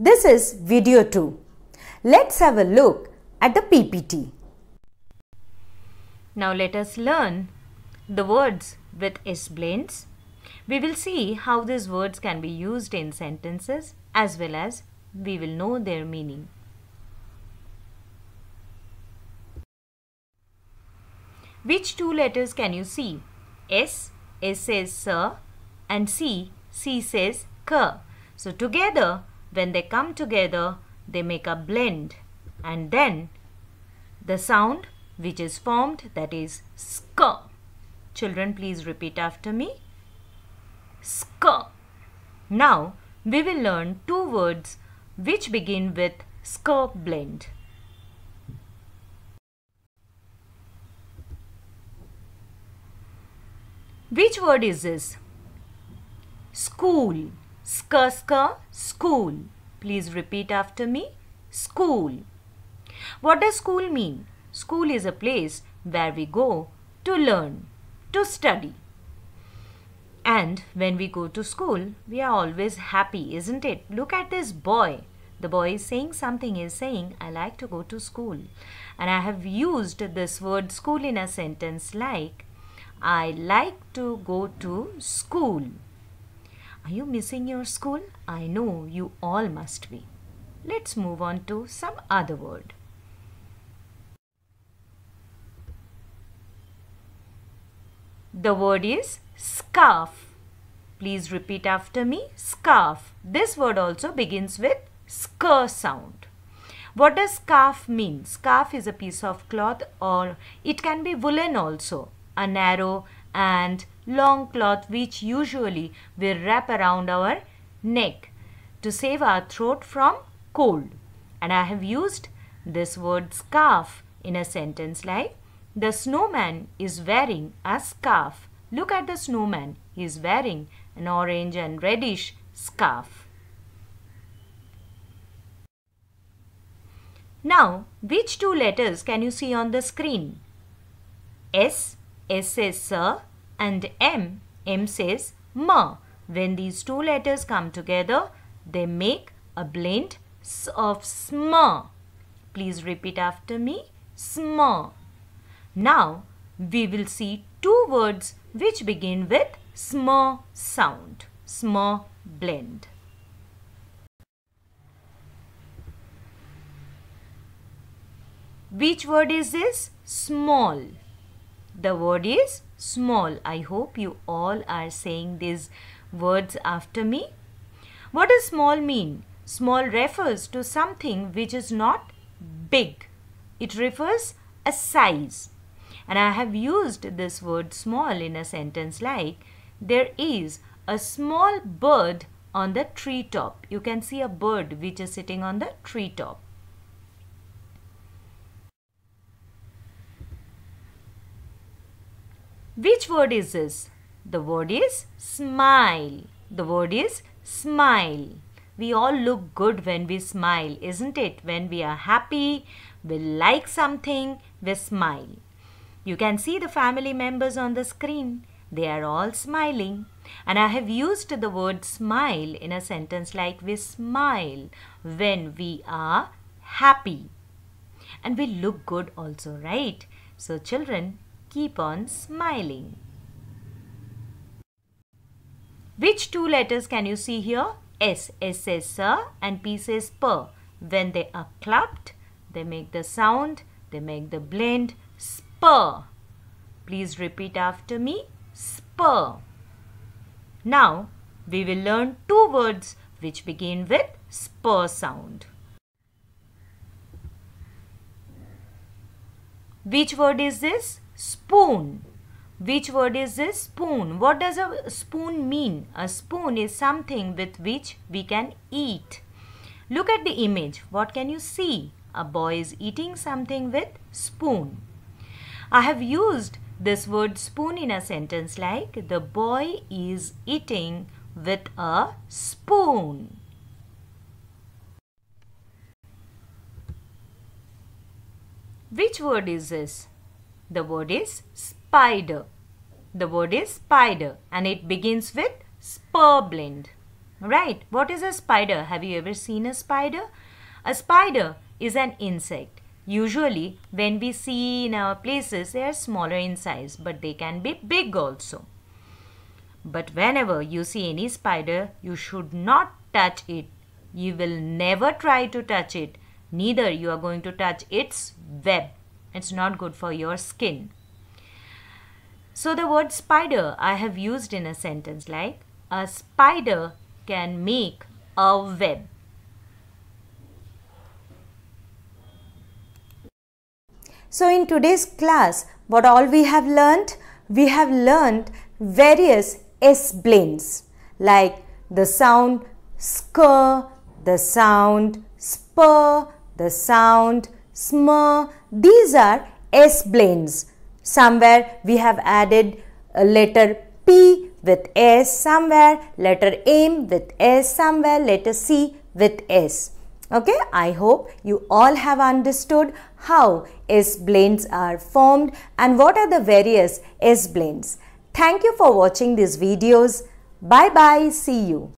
This is video 2. Let's have a look at the PPT. Now let us learn the words with explains. We will see how these words can be used in sentences as well as we will know their meaning. Which two letters can you see? S, S says sir and C, C says cur. So together when they come together, they make a blend and then the sound which is formed that is sk. Children, please repeat after me. Sk. Now, we will learn two words which begin with sk blend. Which word is this? School. Sk, school. Please repeat after me. School. What does school mean? School is a place where we go to learn, to study. And when we go to school, we are always happy, isn't it? Look at this boy. The boy is saying something, He is saying, I like to go to school. And I have used this word school in a sentence like, I like to go to school. Are you missing your school? I know you all must be. Let's move on to some other word. The word is scarf. Please repeat after me, scarf. This word also begins with sk sound. What does scarf mean? Scarf is a piece of cloth or it can be woolen also. A narrow and long cloth which usually we wrap around our neck to save our throat from cold. And I have used this word scarf in a sentence like the snowman is wearing a scarf. Look at the snowman. He is wearing an orange and reddish scarf. Now, which two letters can you see on the screen? S, S S, sir and M. M says ma. When these two letters come together, they make a blend of sma. Please repeat after me, sma. Now, we will see two words which begin with sma sound, sma blend. Which word is this? Small. The word is small. I hope you all are saying these words after me. What does small mean? Small refers to something which is not big. It refers a size. And I have used this word small in a sentence like there is a small bird on the treetop. You can see a bird which is sitting on the treetop. Which word is this? The word is smile. The word is smile. We all look good when we smile, isn't it? When we are happy, we like something, we smile. You can see the family members on the screen. They are all smiling. And I have used the word smile in a sentence like we smile when we are happy. And we look good also, right? So children, Keep on smiling. Which two letters can you see here? S, S says and P says per. When they are clapped, they make the sound, they make the blend spur. Please repeat after me, spur. Now, we will learn two words which begin with spur sound. Which word is this? spoon which word is this spoon what does a spoon mean a spoon is something with which we can eat look at the image what can you see a boy is eating something with spoon i have used this word spoon in a sentence like the boy is eating with a spoon which word is this the word is spider. The word is spider and it begins with spurblind. Right. What is a spider? Have you ever seen a spider? A spider is an insect. Usually when we see in our places they are smaller in size but they can be big also. But whenever you see any spider you should not touch it. You will never try to touch it. Neither you are going to touch its web. It's not good for your skin. So the word spider I have used in a sentence like a spider can make a web. So in today's class, what all we have learned? We have learned various s blends like the sound skr, the sound spur, the sound sm. These are S blends. Somewhere we have added letter P with S, somewhere letter M with S, somewhere letter C with S. Okay, I hope you all have understood how S blends are formed and what are the various S blends. Thank you for watching these videos. Bye bye. See you.